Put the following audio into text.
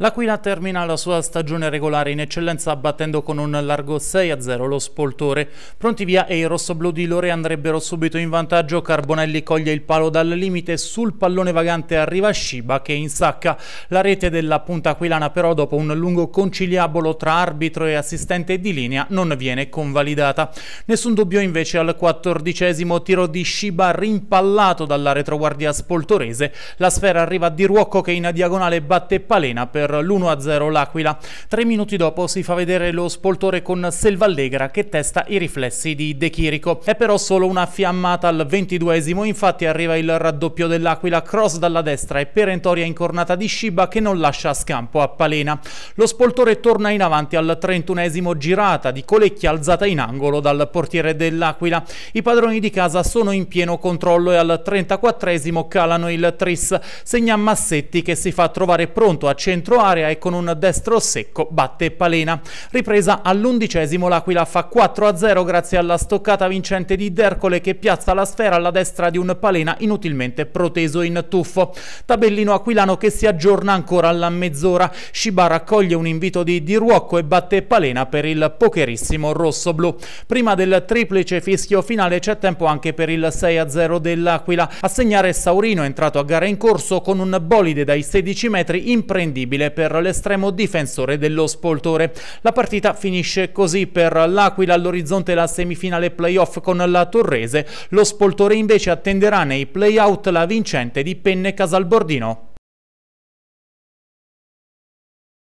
L'Aquila termina la sua stagione regolare in eccellenza battendo con un largo 6-0 lo Spoltore. Pronti via e i rossoblù di Lore andrebbero subito in vantaggio. Carbonelli coglie il palo dal limite, sul pallone vagante arriva Sciba che insacca. La rete della punta aquilana però dopo un lungo conciliabolo tra arbitro e assistente di linea non viene convalidata. Nessun dubbio invece al quattordicesimo tiro di Sciba rimpallato dalla retroguardia spoltorese. La sfera arriva di Ruocco che in diagonale batte Palena per per l'1-0 l'Aquila. Tre minuti dopo si fa vedere lo spoltore con Selvallegra che testa i riflessi di De Chirico. È però solo una fiammata al 22esimo, infatti arriva il raddoppio dell'Aquila, cross dalla destra e perentoria incornata di Shiba che non lascia scampo a Palena. Lo spoltore torna in avanti al 31esimo girata di Colecchia alzata in angolo dal portiere dell'Aquila. I padroni di casa sono in pieno controllo e al 34 esimo calano il tris. Segna Massetti che si fa trovare pronto a centro centro area e con un destro secco batte Palena. Ripresa all'undicesimo l'Aquila fa 4-0 grazie alla stoccata vincente di Dercole che piazza la sfera alla destra di un Palena inutilmente proteso in tuffo. Tabellino aquilano che si aggiorna ancora alla mezz'ora. Shibara accoglie un invito di Di e batte Palena per il pokerissimo rosso-blu. Prima del triplice fischio finale c'è tempo anche per il 6-0 dell'Aquila. A segnare Saurino entrato a gara in corso con un bolide dai 16 metri imprendibile impossibile per l'estremo difensore dello Spoltore. La partita finisce così per l'Aquila all'orizzonte la semifinale playoff con la Torrese. Lo Spoltore invece attenderà nei playout la vincente di Penne Casalbordino.